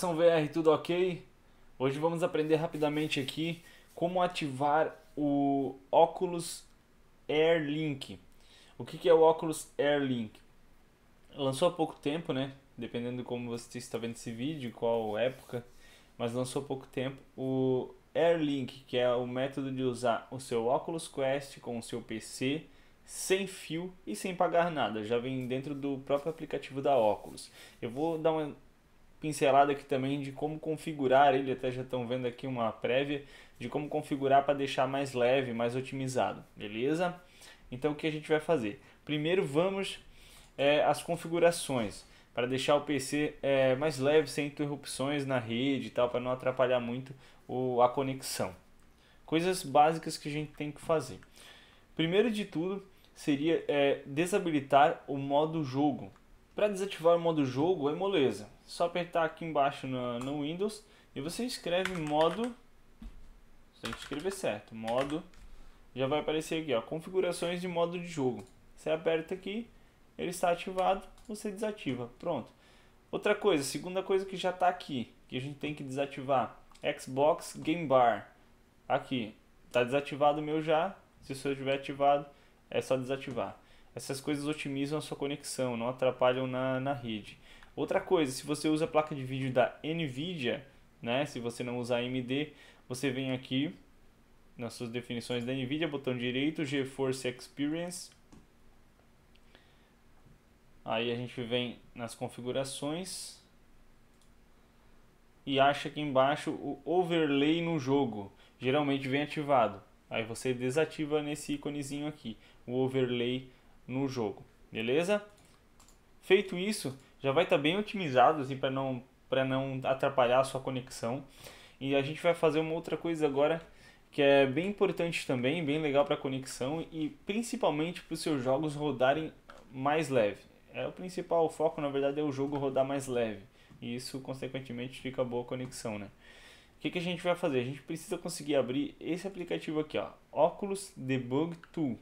Programação VR, tudo ok? Hoje vamos aprender rapidamente aqui como ativar o Oculus Air Link. O que é o Oculus Air Link? Lançou há pouco tempo, né? Dependendo de como você está vendo esse vídeo, qual época, mas lançou há pouco tempo o Air Link, que é o método de usar o seu Oculus Quest com o seu PC sem fio e sem pagar nada. Já vem dentro do próprio aplicativo da Oculus. Eu vou dar uma pincelada aqui também de como configurar ele, até já estão vendo aqui uma prévia de como configurar para deixar mais leve, mais otimizado, beleza? Então o que a gente vai fazer? Primeiro vamos é, as configurações para deixar o PC é, mais leve, sem interrupções na rede e tal, para não atrapalhar muito o, a conexão. Coisas básicas que a gente tem que fazer. Primeiro de tudo seria é, desabilitar o modo jogo. Para desativar o modo jogo é moleza, só apertar aqui embaixo no, no Windows e você escreve modo, você tem que escrever certo, modo, já vai aparecer aqui, ó, configurações de modo de jogo. Você aperta aqui, ele está ativado, você desativa, pronto. Outra coisa, segunda coisa que já está aqui, que a gente tem que desativar, Xbox Game Bar, aqui, está desativado o meu já, se o seu estiver ativado, é só desativar. Essas coisas otimizam a sua conexão, não atrapalham na, na rede. Outra coisa, se você usa a placa de vídeo da NVIDIA, né, se você não usar AMD, você vem aqui nas suas definições da NVIDIA, botão direito, GeForce Experience. Aí a gente vem nas configurações e acha aqui embaixo o Overlay no jogo. Geralmente vem ativado. Aí você desativa nesse íconezinho aqui, o Overlay no jogo. Beleza? Feito isso, já vai estar tá bem otimizado assim, para não, não atrapalhar a sua conexão. E a gente vai fazer uma outra coisa agora que é bem importante também, bem legal para conexão e principalmente para os seus jogos rodarem mais leve. É o principal foco, na verdade, é o jogo rodar mais leve e isso consequentemente fica boa conexão, né? O que, que a gente vai fazer? A gente precisa conseguir abrir esse aplicativo aqui, ó, Oculus Debug Tool.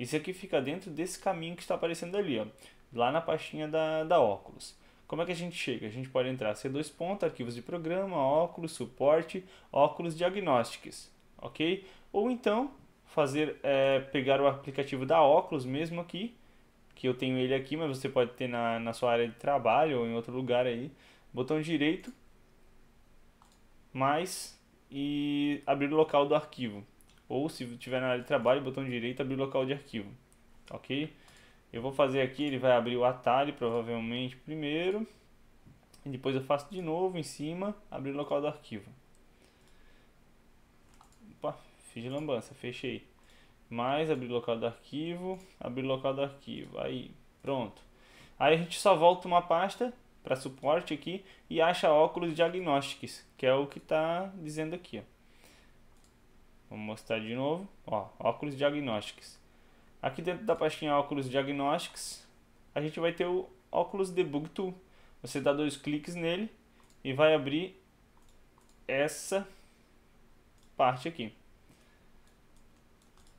Isso aqui fica dentro desse caminho que está aparecendo ali, ó, lá na pastinha da, da óculos. Como é que a gente chega? A gente pode entrar C2 ponto, arquivos de programa, óculos, suporte, óculos diagnósticos, ok? Ou então fazer é, pegar o aplicativo da óculos mesmo aqui, que eu tenho ele aqui, mas você pode ter na, na sua área de trabalho ou em outro lugar aí. Botão direito, mais e abrir o local do arquivo ou se tiver na área de trabalho, botão direito, abrir local de arquivo, ok? Eu vou fazer aqui, ele vai abrir o atalho provavelmente primeiro, e depois eu faço de novo em cima, abrir local do arquivo. Opa, fiz lambança, fechei. Mais, abrir local do arquivo, abrir local do arquivo, aí, pronto. Aí a gente só volta uma pasta para suporte aqui e acha óculos diagnósticos que é o que está dizendo aqui, ó. Vamos mostrar de novo. Ó, óculos diagnósticos. Aqui dentro da pastinha óculos diagnósticos, a gente vai ter o óculos Debug Tool. Você dá dois cliques nele e vai abrir essa parte aqui.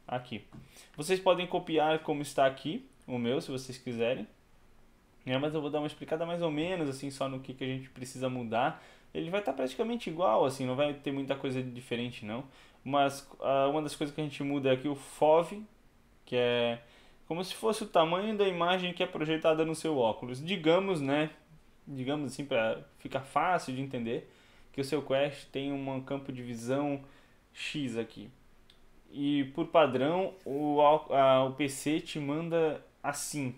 Aqui. Vocês podem copiar como está aqui, o meu, se vocês quiserem. É, mas eu vou dar uma explicada mais ou menos, assim, só no que, que a gente precisa mudar. Ele vai estar tá praticamente igual, assim, não vai ter muita coisa diferente, não mas uh, uma das coisas que a gente muda é aqui o FOV, que é como se fosse o tamanho da imagem que é projetada no seu óculos. Digamos, né? Digamos assim, para ficar fácil de entender, que o seu Quest tem um campo de visão X aqui. E por padrão, o, a, o PC te manda assim.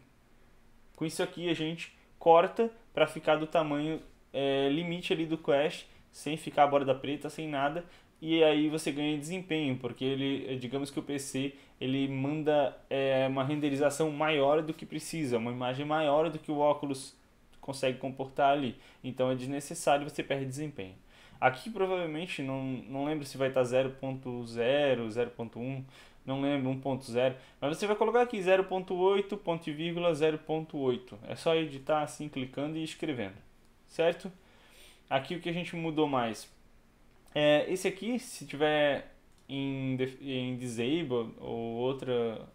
Com isso aqui, a gente corta para ficar do tamanho é, limite ali do Quest, sem ficar a borda preta, sem nada, e aí você ganha desempenho, porque ele, eh, digamos que o PC ele manda é, uma renderização maior do que precisa, uma imagem maior do que o óculos consegue comportar ali. Então é desnecessário, você perde desempenho. Aqui provavelmente, não, não lembro se vai estar 0.0, 0.1, não lembro, 1.0, mas você vai colocar aqui 0.8, ponto e vírgula 0.8. É só editar assim, clicando e escrevendo, certo? Aqui o que a gente mudou mais? É, esse aqui, se tiver em, em disable ou outra,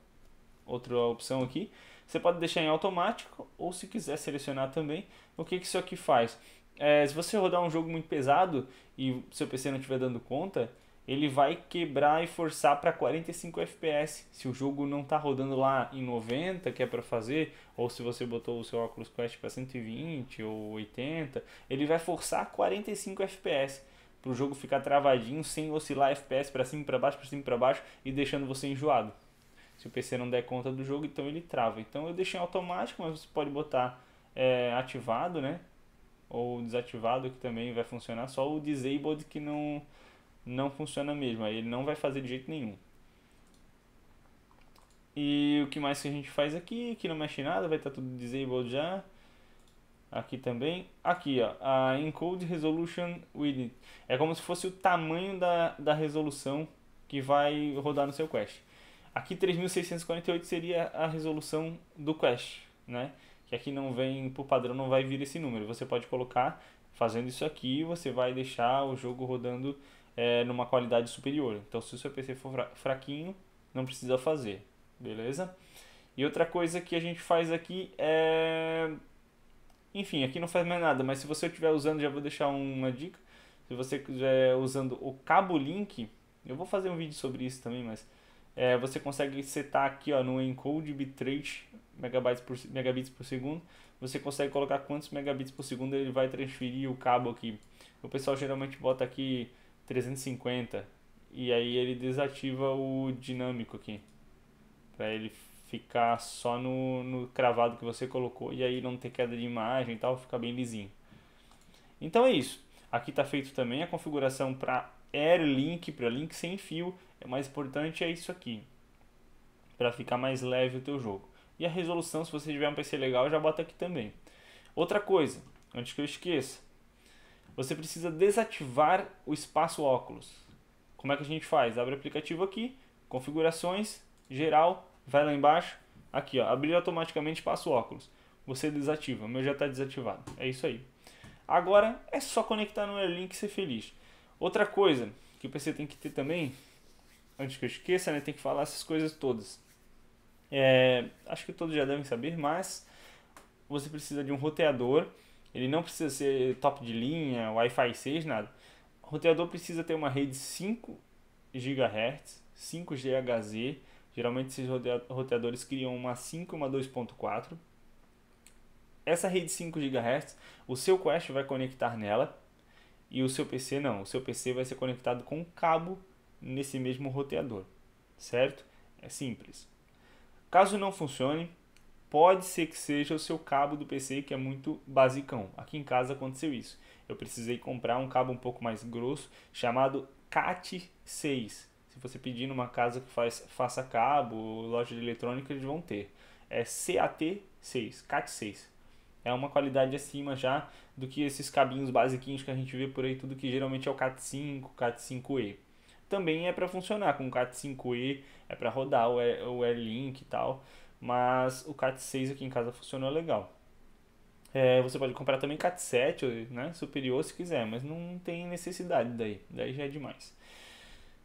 outra opção aqui, você pode deixar em automático ou se quiser selecionar também. O que, que isso aqui faz? É, se você rodar um jogo muito pesado e seu PC não estiver dando conta, ele vai quebrar e forçar para 45 FPS. Se o jogo não está rodando lá em 90, que é para fazer, ou se você botou o seu Oculus Quest para 120 ou 80, ele vai forçar 45 FPS para o jogo ficar travadinho sem oscilar FPS para cima, para baixo, para cima, para baixo e deixando você enjoado. Se o PC não der conta do jogo, então ele trava. Então eu deixei em automático, mas você pode botar é, ativado, né? Ou desativado que também vai funcionar. Só o disabled que não não funciona mesmo. Aí ele não vai fazer de jeito nenhum. E o que mais que a gente faz aqui? Que não mexe nada, vai estar tá tudo disabled já. Aqui também. Aqui, ó. A Encode Resolution Width. É como se fosse o tamanho da, da resolução que vai rodar no seu Quest. Aqui 3648 seria a resolução do Quest, né? Que aqui não vem, por padrão, não vai vir esse número. Você pode colocar, fazendo isso aqui, você vai deixar o jogo rodando é, numa qualidade superior. Então, se o seu PC for fraquinho, não precisa fazer, beleza? E outra coisa que a gente faz aqui é enfim, aqui não faz mais nada, mas se você estiver usando, já vou deixar uma dica. Se você estiver usando o cabo link, eu vou fazer um vídeo sobre isso também, mas é, você consegue setar aqui ó, no encode bitrate megabytes por, megabits por segundo. Você consegue colocar quantos megabits por segundo ele vai transferir o cabo aqui. O pessoal geralmente bota aqui 350 e aí ele desativa o dinâmico aqui para ele ficar só no, no cravado que você colocou e aí não ter queda de imagem e tal, fica bem lisinho. Então é isso. Aqui está feito também a configuração para AirLink, para link sem fio. É o mais importante é isso aqui, para ficar mais leve o teu jogo. E a resolução, se você tiver um PC legal, já bota aqui também. Outra coisa, antes que eu esqueça, você precisa desativar o espaço óculos. Como é que a gente faz? Abre o aplicativo aqui, configurações, geral, vai lá embaixo, aqui ó, abrir automaticamente passa o óculos. Você desativa, o meu já está desativado. É isso aí. Agora é só conectar no AirLink e ser feliz. Outra coisa que o PC tem que ter também, antes que eu esqueça, né, tem que falar essas coisas todas. É, acho que todos já devem saber, mas você precisa de um roteador. Ele não precisa ser top de linha, Wi-Fi 6, nada. O roteador precisa ter uma rede 5 GHz, 5 GHz, Geralmente esses roteadores criam uma 5 e uma 2.4. Essa rede 5 GHz, o seu Quest vai conectar nela e o seu PC não. O seu PC vai ser conectado com um cabo nesse mesmo roteador, certo? É simples. Caso não funcione, pode ser que seja o seu cabo do PC que é muito basicão. Aqui em casa aconteceu isso. Eu precisei comprar um cabo um pouco mais grosso chamado CAT 6 se você pedir numa casa que faz, faça cabo, loja de eletrônica, eles vão ter. É CAT6, CAT6. É uma qualidade acima já do que esses cabinhos basiquinhos que a gente vê por aí, tudo que geralmente é o CAT5, CAT5E. Também é para funcionar com o CAT5E, é para rodar o Airlink e tal, mas o CAT6 aqui em casa funcionou legal. É, você pode comprar também CAT7, né, superior se quiser, mas não tem necessidade daí, daí já é demais.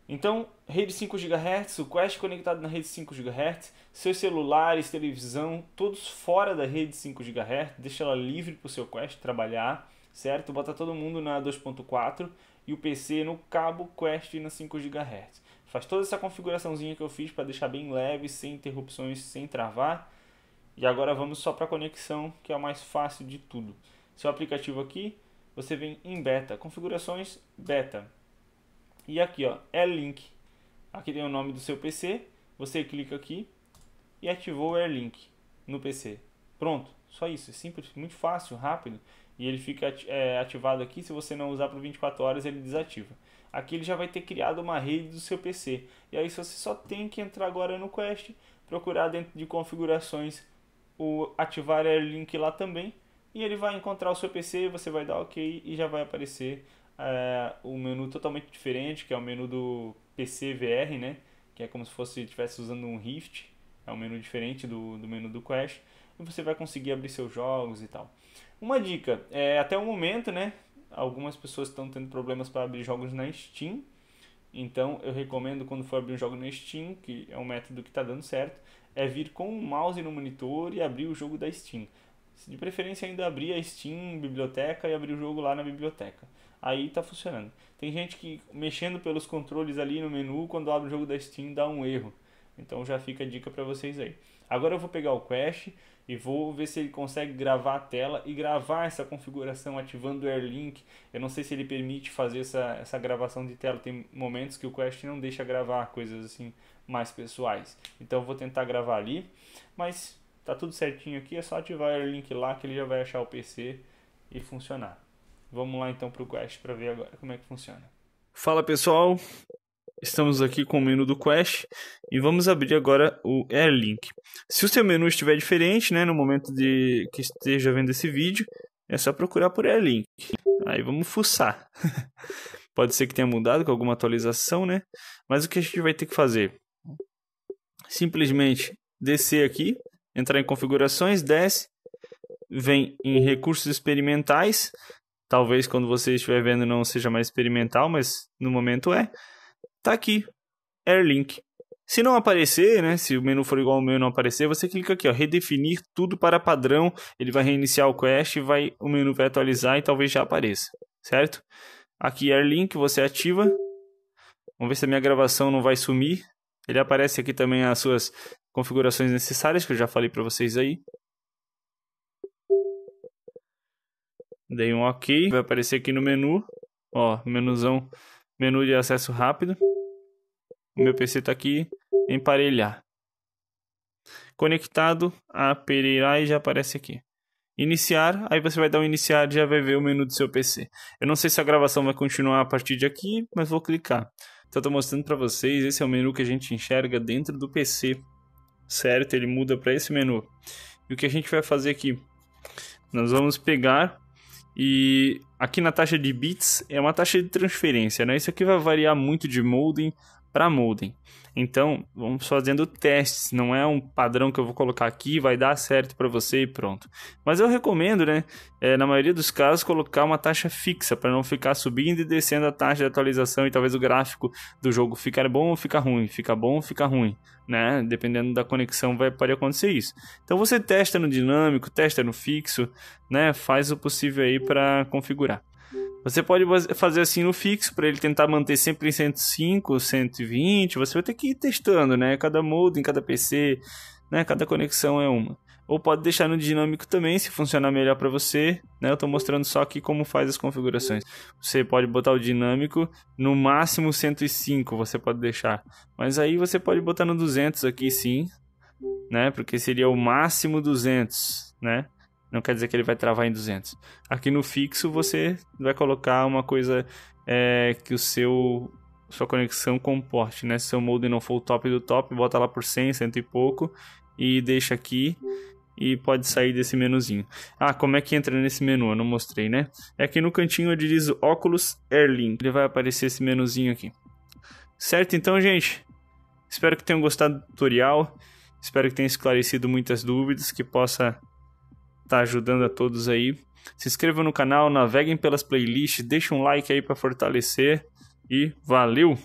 Então, rede 5 GHz, o Quest conectado na rede 5 GHz, seus celulares, televisão, todos fora da rede 5 GHz, deixa ela livre para o seu Quest trabalhar, certo? Bota todo mundo na 2.4 e o PC no cabo Quest na 5 GHz. Faz toda essa configuraçãozinha que eu fiz para deixar bem leve, sem interrupções, sem travar. E agora vamos só para a conexão, que é o mais fácil de tudo. Seu aplicativo aqui, você vem em beta, configurações beta. E aqui, ó, é Link Aqui tem o nome do seu PC. Você clica aqui e ativou o AirLink no PC. Pronto, só isso. É simples, muito fácil, rápido. E ele fica é, ativado aqui. Se você não usar por 24 horas, ele desativa. Aqui ele já vai ter criado uma rede do seu PC. E aí você só tem que entrar agora no Quest, procurar dentro de configurações o ativar AirLink lá também. E ele vai encontrar o seu PC, você vai dar OK e já vai aparecer é, um menu totalmente diferente, que é o menu do PCVR né? Que é como se fosse estivesse usando um Rift, é um menu diferente do, do menu do Quest, e você vai conseguir abrir seus jogos e tal. Uma dica, é, até o momento, né? Algumas pessoas estão tendo problemas para abrir jogos na Steam, então eu recomendo quando for abrir um jogo na Steam, que é um método que está dando certo, é vir com o mouse no monitor e abrir o jogo da Steam. De preferência ainda abrir a Steam biblioteca e abrir o jogo lá na biblioteca aí tá funcionando. Tem gente que mexendo pelos controles ali no menu, quando abre o jogo da Steam, dá um erro. Então já fica a dica para vocês aí. Agora eu vou pegar o Quest e vou ver se ele consegue gravar a tela e gravar essa configuração ativando o AirLink. Eu não sei se ele permite fazer essa, essa gravação de tela. Tem momentos que o Quest não deixa gravar coisas assim mais pessoais. Então eu vou tentar gravar ali, mas tá tudo certinho aqui, é só ativar o AirLink lá que ele já vai achar o PC e funcionar. Vamos lá então para o Quest para ver agora como é que funciona. Fala pessoal, estamos aqui com o menu do Quest e vamos abrir agora o Airlink. Se o seu menu estiver diferente, né, no momento de que esteja vendo esse vídeo, é só procurar por Airlink. Aí vamos fuçar. Pode ser que tenha mudado com alguma atualização, né? Mas o que a gente vai ter que fazer? Simplesmente descer aqui, entrar em configurações, desce, vem em recursos experimentais, talvez quando você estiver vendo não seja mais experimental, mas no momento é. Tá aqui, AirLink. Se não aparecer, né, se o menu for igual ao meu e não aparecer, você clica aqui, ó, redefinir tudo para padrão, ele vai reiniciar o Quest, vai, o menu vai atualizar e talvez já apareça, certo? Aqui AirLink, você ativa. Vamos ver se a minha gravação não vai sumir. Ele aparece aqui também as suas configurações necessárias que eu já falei para vocês aí. Dei um OK, vai aparecer aqui no menu. Ó, menuzão, menu de acesso rápido. O meu PC está aqui, emparelhar. Conectado a Pereira e já aparece aqui. Iniciar, aí você vai dar um iniciar e já vai ver o menu do seu PC. Eu não sei se a gravação vai continuar a partir de aqui, mas vou clicar. Então estou mostrando para vocês, esse é o menu que a gente enxerga dentro do PC. Certo? Ele muda para esse menu. E o que a gente vai fazer aqui? Nós vamos pegar e aqui na taxa de bits é uma taxa de transferência, né? Isso aqui vai variar muito de molding para modem. Então, vamos fazendo testes, não é um padrão que eu vou colocar aqui, vai dar certo para você e pronto. Mas eu recomendo, né, é, na maioria dos casos, colocar uma taxa fixa para não ficar subindo e descendo a taxa de atualização e talvez o gráfico do jogo ficar bom ou ficar ruim, fica bom ou fica ruim, né? Dependendo da conexão, vai, pode acontecer isso. Então, você testa no dinâmico, testa no fixo, né, faz o possível aí para configurar. Você pode fazer assim no fixo para ele tentar manter sempre em 105, 120. Você vai ter que ir testando, né? Cada modo em cada PC, né? Cada conexão é uma. Ou pode deixar no dinâmico também, se funcionar melhor para você. Né? Eu estou mostrando só aqui como faz as configurações. Você pode botar o dinâmico no máximo 105, você pode deixar. Mas aí você pode botar no 200 aqui sim, né? Porque seria o máximo 200, né? não quer dizer que ele vai travar em 200. Aqui no fixo você vai colocar uma coisa é, que o seu sua conexão comporte, né? Se seu modem não for o top do top, bota lá por 100, 100 e pouco e deixa aqui e pode sair desse menuzinho. Ah, como é que entra nesse menu? Eu não mostrei, né? É aqui no cantinho onde diz óculos Airlink. Ele vai aparecer esse menuzinho aqui. Certo então, gente? Espero que tenham gostado do tutorial. Espero que tenha esclarecido muitas dúvidas, que possa está ajudando a todos aí. Se inscrevam no canal, naveguem pelas playlists, deixem um like aí para fortalecer e valeu!